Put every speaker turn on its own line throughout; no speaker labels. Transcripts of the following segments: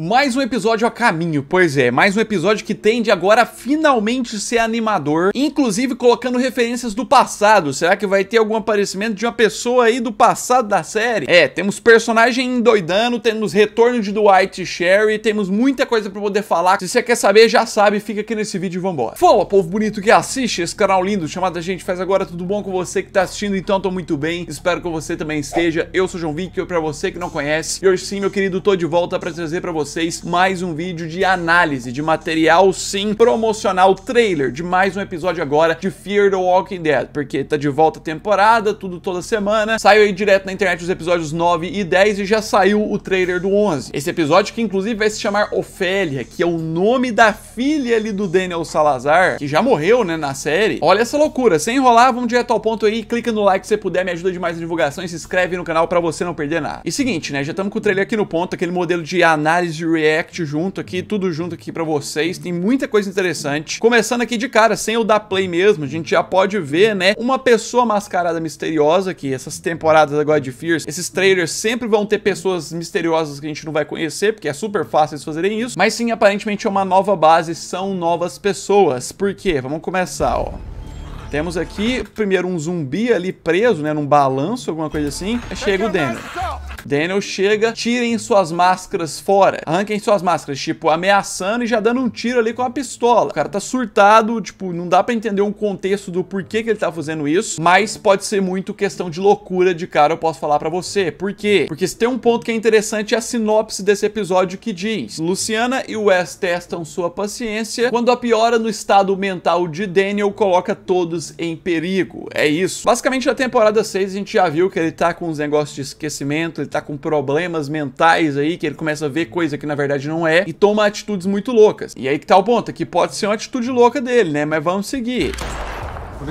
Mais um episódio a caminho, pois é, mais um episódio que tende agora a finalmente ser animador, inclusive colocando referências do passado. Será que vai ter algum aparecimento de uma pessoa aí do passado da série? É, temos personagem endoidando, temos retorno de Dwight e Sherry, temos muita coisa para poder falar. Se você quer saber, já sabe, fica aqui nesse vídeo e vambora. Fala, povo bonito que assiste esse canal lindo chamado A Gente Faz Agora, tudo bom com você que tá assistindo? Então, tô muito bem, espero que você também esteja. Eu sou o João Vick, eu pra você que não conhece, e hoje sim, meu querido, tô de volta para trazer para você vocês mais um vídeo de análise de material, sim, promocional, trailer de mais um episódio agora de Fear the Walking Dead, porque tá de volta a temporada, tudo toda semana. Saiu aí direto na internet os episódios 9 e 10 e já saiu o trailer do 11. Esse episódio que inclusive vai se chamar Ofélia, que é o nome da filha ali do Daniel Salazar, que já morreu, né, na série. Olha essa loucura, sem enrolar, vamos direto ao ponto aí, clica no like se você puder, me ajuda demais na divulgação e se inscreve no canal para você não perder nada. E seguinte, né, já estamos com o trailer aqui no ponto, aquele modelo de análise de react junto aqui, tudo junto aqui pra vocês. Tem muita coisa interessante. Começando aqui de cara, sem o da play mesmo, a gente já pode ver, né, uma pessoa mascarada misteriosa, que essas temporadas da God of Fears, esses trailers sempre vão ter pessoas misteriosas que a gente não vai conhecer, porque é super fácil eles fazerem isso. Mas sim, aparentemente é uma nova base, são novas pessoas. Por quê? Vamos começar, ó. Temos aqui, primeiro, um zumbi ali preso, né, num balanço, alguma coisa assim. Chega o Denner. Daniel chega, tirem suas máscaras fora, arranquem suas máscaras, tipo, ameaçando e já dando um tiro ali com a pistola. O cara tá surtado, tipo, não dá pra entender um contexto do porquê que ele tá fazendo isso, mas pode ser muito questão de loucura de cara, eu posso falar pra você. Por quê? Porque se tem um ponto que é interessante é a sinopse desse episódio que diz: Luciana e Wes testam sua paciência quando a piora no estado mental de Daniel coloca todos em perigo. É isso. Basicamente, na temporada 6, a gente já viu que ele tá com uns negócios de esquecimento, ele tá tá com problemas mentais aí, que ele começa a ver coisa que na verdade não é, e toma atitudes muito loucas. E aí que tá o ponto, é que pode ser uma atitude louca dele, né? Mas vamos seguir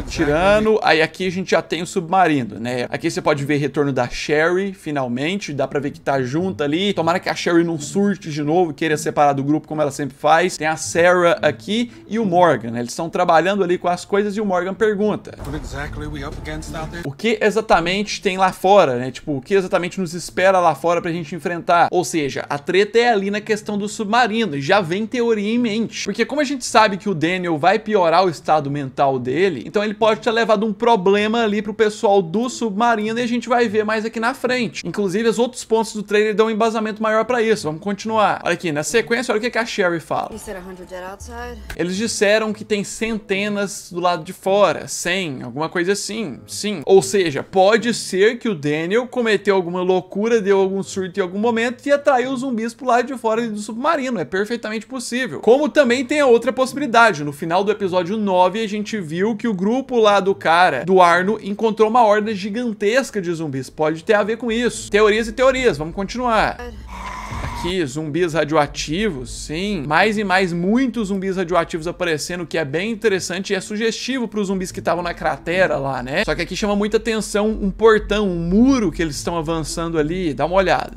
tirando. Aí aqui a gente já tem o submarino, né? Aqui você pode ver retorno da Sherry, finalmente. Dá pra ver que tá junto ali. Tomara que a Sherry não surte de novo, queira separar do grupo como ela sempre faz. Tem a Sarah aqui e o Morgan, né? Eles estão trabalhando ali com as coisas e o Morgan pergunta. O que exatamente tem lá fora, né? Tipo, o que exatamente nos espera lá fora pra gente enfrentar? Ou seja, a treta é ali na questão do submarino. Já vem teoria em mente. Porque como a gente sabe que o Daniel vai piorar o estado mental dele, então então ele pode ter levado um problema ali pro pessoal do submarino e a gente vai ver mais aqui na frente. Inclusive, os outros pontos do trailer dão um embasamento maior para isso. Vamos continuar. Olha aqui, na sequência, olha o que a Sherry fala. Eles disseram que tem centenas do lado de fora, cem, alguma coisa assim, sim. Ou seja, pode ser que o Daniel cometeu alguma loucura, deu algum surto em algum momento e atraiu os zumbis pro lado de fora do submarino, é perfeitamente possível. Como também tem a outra possibilidade, no final do episódio 9 a gente viu que o grupo grupo lá do cara, do Arno, encontrou uma horda gigantesca de zumbis. Pode ter a ver com isso. Teorias e teorias, vamos continuar. Aqui, zumbis radioativos, sim. Mais e mais, muitos zumbis radioativos aparecendo, que é bem interessante e é sugestivo para os zumbis que estavam na cratera lá, né? Só que aqui chama muita atenção um portão, um muro que eles estão avançando ali. Dá uma olhada.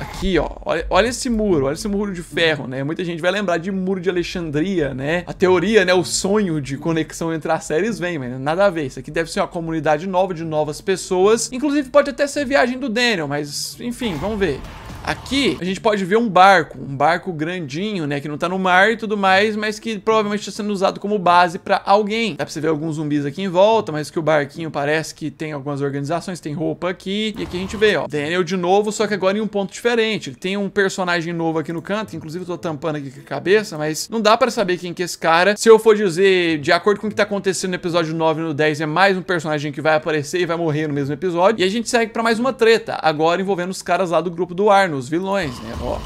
Aqui, ó. Olha, olha, esse muro, olha esse muro de ferro, né? Muita gente vai lembrar de Muro de Alexandria, né? A teoria, né? O sonho de conexão entre as séries vem, mas nada a ver. Isso aqui deve ser uma comunidade nova de novas pessoas. Inclusive, pode até ser viagem do Daniel, mas enfim, vamos ver. Aqui a gente pode ver um barco, um barco grandinho, né, que não tá no mar e tudo mais, mas que provavelmente tá sendo usado como base pra alguém. Dá pra você ver alguns zumbis aqui em volta, mas que o barquinho parece que tem algumas organizações, tem roupa aqui. E aqui a gente vê, ó, Daniel de novo, só que agora em um ponto diferente. Ele tem um personagem novo aqui no canto, inclusive eu tô tampando aqui com a cabeça, mas não dá pra saber quem que é esse cara. Se eu for dizer, de acordo com o que tá acontecendo no episódio 9 e no 10, é mais um personagem que vai aparecer e vai morrer no mesmo episódio. E a gente segue pra mais uma treta, agora envolvendo os caras lá do grupo do Arno os vilões, né? Ó,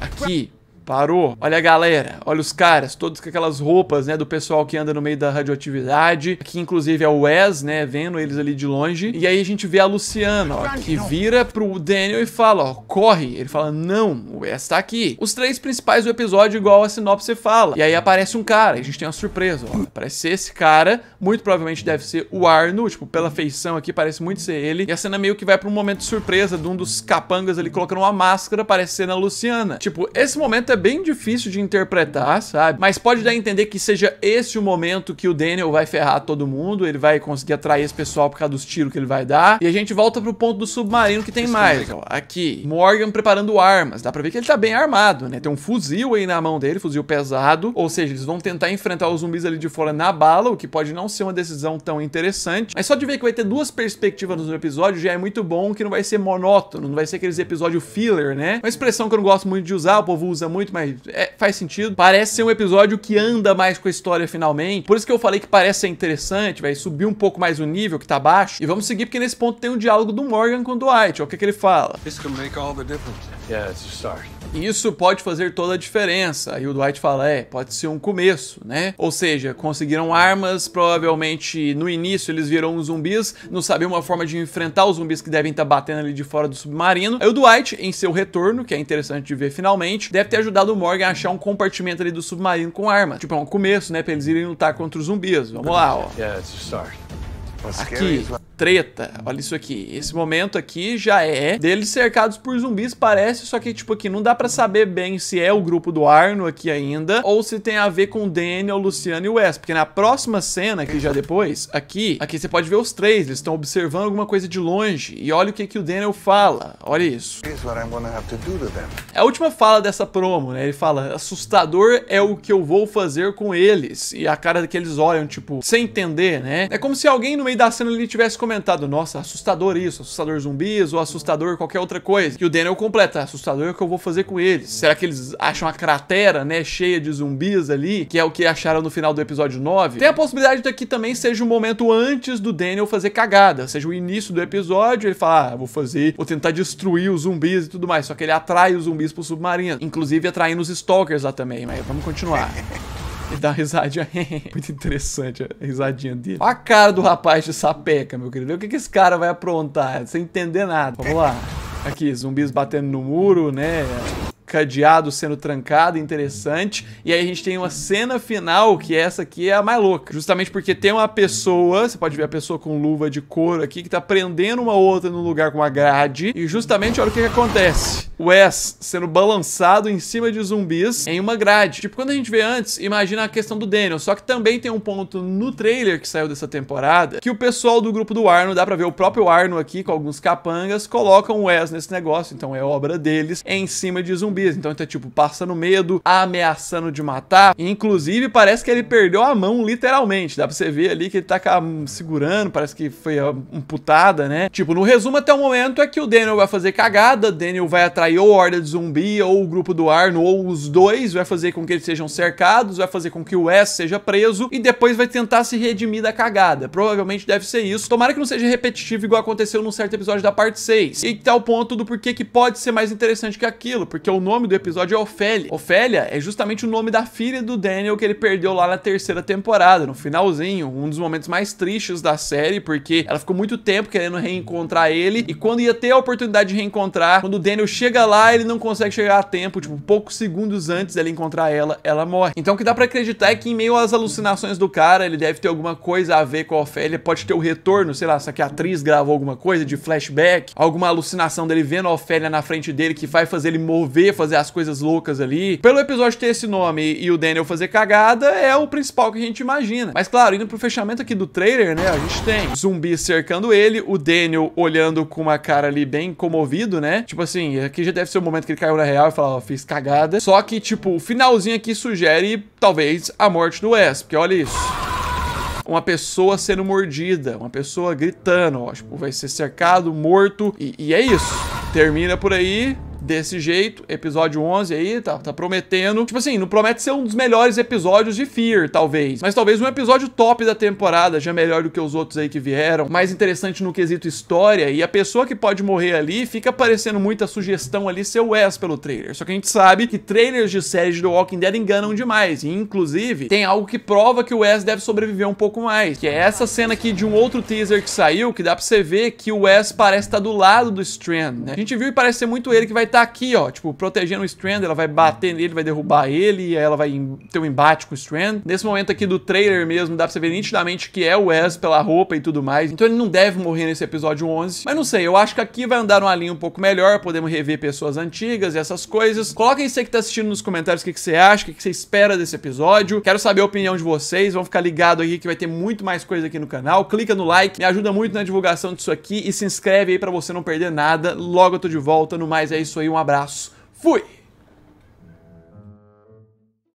aqui. Parou. Olha a galera, olha os caras, todos com aquelas roupas, né, do pessoal que anda no meio da radioatividade, que inclusive é o Wes, né, vendo eles ali de longe. E aí a gente vê a Luciana, ó, que vira pro Daniel e fala, ó, corre. Ele fala, não, o Wes tá aqui. Os três principais do episódio, igual a sinopse fala. E aí aparece um cara, a gente tem uma surpresa, ó. Aparece esse cara, muito provavelmente deve ser o Arno, tipo, pela feição aqui, parece muito ser ele. E a cena meio que vai pra um momento de surpresa de um dos capangas ali colocando uma máscara, parece ser na Luciana. Tipo, esse momento é bem difícil de interpretar, sabe? Mas pode dar a entender que seja esse o momento que o Daniel vai ferrar todo mundo, ele vai conseguir atrair esse pessoal por causa dos tiros que ele vai dar. E a gente volta pro ponto do submarino que tem é mais, ó. Aqui, Morgan preparando armas. Dá pra ver que ele tá bem armado, né? Tem um fuzil aí na mão dele, fuzil pesado. Ou seja, eles vão tentar enfrentar os zumbis ali de fora na bala, o que pode não ser uma decisão tão interessante. Mas só de ver que vai ter duas perspectivas no episódio já é muito bom, que não vai ser monótono, não vai ser aqueles episódios filler, né? Uma expressão que eu não gosto muito de usar, o povo usa muito muito, mas é, faz sentido. Parece ser um episódio que anda mais com a história finalmente. Por isso que eu falei que parece ser interessante, vai subir um pouco mais o nível que tá baixo. E vamos seguir, porque nesse ponto tem um diálogo do Morgan com o Dwight. Olha é o que, que ele fala. Isso pode fazer toda a diferença. Aí E o Dwight fala: é, pode ser um começo, né? Ou seja, conseguiram armas, provavelmente no início eles viram zumbis, não sabiam uma forma de enfrentar os zumbis que devem estar tá batendo ali de fora do submarino. Aí o Dwight, em seu retorno, que é interessante de ver finalmente, deve ter ajudado ajudado o Morgan a achar um compartimento ali do submarino com arma. Tipo, é um começo, né? Pra eles irem lutar contra os zumbis. Vamos lá, ó. Aqui treta. Olha isso aqui. Esse momento aqui já é deles cercados por zumbis, parece, só que, tipo, aqui não dá pra saber bem se é o grupo do Arno aqui ainda, ou se tem a ver com o Daniel, Luciano e o Wes, porque na próxima cena, aqui já depois, aqui, aqui você pode ver os três, eles estão observando alguma coisa de longe, e olha o que, que o Daniel fala, olha isso. É a última fala dessa promo, né, ele fala, assustador é o que eu vou fazer com eles, e a cara que eles olham, tipo, sem entender, né, é como se alguém no meio da cena ali tivesse comentado comentado, nossa, assustador isso, assustador zumbis ou assustador qualquer outra coisa. E o Daniel completa, é assustador é o que eu vou fazer com eles. Será que eles acham a cratera, né, cheia de zumbis ali, que é o que acharam no final do episódio 9? Tem a possibilidade de que também seja um momento antes do Daniel fazer cagada, seja o início do episódio, ele fala, ah, vou fazer, vou tentar destruir os zumbis e tudo mais, só que ele atrai os zumbis pro submarino, inclusive atraindo os stalkers lá também, mas vamos continuar. Ele dá uma risadinha. Muito interessante a risadinha dele. Olha a cara do rapaz de sapeca, meu querido. O que, que esse cara vai aprontar? Sem entender nada. Vamos lá. Aqui, zumbis batendo no muro, né? cadeado sendo trancado, interessante. E aí a gente tem uma cena final, que essa aqui é a mais louca. Justamente porque tem uma pessoa, você pode ver a pessoa com luva de couro aqui, que tá prendendo uma outra num lugar com uma grade. E justamente olha o que, que acontece. Wes sendo balançado em cima de zumbis em uma grade. Tipo, quando a gente vê antes, imagina a questão do Daniel. Só que também tem um ponto no trailer que saiu dessa temporada, que o pessoal do grupo do Arno, dá pra ver o próprio Arno aqui com alguns capangas, colocam o Wes nesse negócio, então é obra deles, em cima de zumbis zumbis. Então tá, tipo, passando medo, ameaçando de matar. Inclusive, parece que ele perdeu a mão, literalmente. Dá pra você ver ali que ele tá segurando, parece que foi amputada, né? Tipo, no resumo, até o momento é que o Daniel vai fazer cagada, Daniel vai atrair ou a horda de zumbi, ou o grupo do Arno, ou os dois, vai fazer com que eles sejam cercados, vai fazer com que o Wes seja preso, e depois vai tentar se redimir da cagada. Provavelmente deve ser isso. Tomara que não seja repetitivo igual aconteceu num certo episódio da parte 6. E tal tá ponto do porquê que pode ser mais interessante que aquilo, porque o nome do episódio é Ofélia. Ofélia é justamente o nome da filha do Daniel que ele perdeu lá na terceira temporada, no finalzinho, um dos momentos mais tristes da série, porque ela ficou muito tempo querendo reencontrar ele e quando ia ter a oportunidade de reencontrar, quando o Daniel chega lá, ele não consegue chegar a tempo, tipo, poucos segundos antes dele encontrar ela, ela morre. Então o que dá para acreditar é que em meio às alucinações do cara, ele deve ter alguma coisa a ver com a Ofélia, pode ter o retorno, sei lá, se a atriz gravou alguma coisa de flashback, alguma alucinação dele vendo a Ofélia na frente dele que vai fazer ele mover fazer as coisas loucas ali. Pelo episódio ter esse nome e o Daniel fazer cagada, é o principal que a gente imagina. Mas claro, indo pro fechamento aqui do trailer, né, a gente tem zumbi cercando ele, o Daniel olhando com uma cara ali bem comovido, né? Tipo assim, aqui já deve ser o momento que ele caiu na real e fala, ó, fiz cagada. Só que, tipo, o finalzinho aqui sugere, talvez, a morte do Wes, porque olha isso uma pessoa sendo mordida, uma pessoa gritando, ó, tipo, vai ser cercado, morto, e, e é isso. Termina por aí, desse jeito. Episódio 11 aí, tá, tá prometendo. Tipo assim, não promete ser um dos melhores episódios de Fear, talvez. Mas talvez um episódio top da temporada, já melhor do que os outros aí que vieram. Mais interessante no quesito história. E a pessoa que pode morrer ali fica parecendo muita sugestão ali ser o Wes pelo trailer. Só que a gente sabe que trailers de séries de The Walking Dead enganam demais. E, inclusive, tem algo que prova que o Wes deve sobreviver um pouco mais. Que é essa cena aqui de um outro teaser que saiu, que dá pra você ver que o Wes parece estar tá do lado do Strand, né? A gente viu e parece ser muito ele que vai estar tá aqui, ó, tipo, protegendo o Strand, ela vai bater nele, vai derrubar ele, aí ela vai ter um embate com o Strand. Nesse momento aqui do trailer mesmo, dá pra você ver nitidamente que é o Wes pela roupa e tudo mais, então ele não deve morrer nesse episódio 11. Mas não sei, eu acho que aqui vai andar uma linha um pouco melhor, podemos rever pessoas antigas e essas coisas. Coloquem você que tá assistindo nos comentários o que, que você acha, o que, que você espera desse episódio. Quero saber a opinião de vocês, vão ficar ligado aí que vai ter muito mais coisa aqui no canal. Clica no like, me ajuda muito na divulgação disso aqui e se inscreve aí pra você não perder nada. Logo eu tô de volta, no mais é isso aí, um abraço, fui!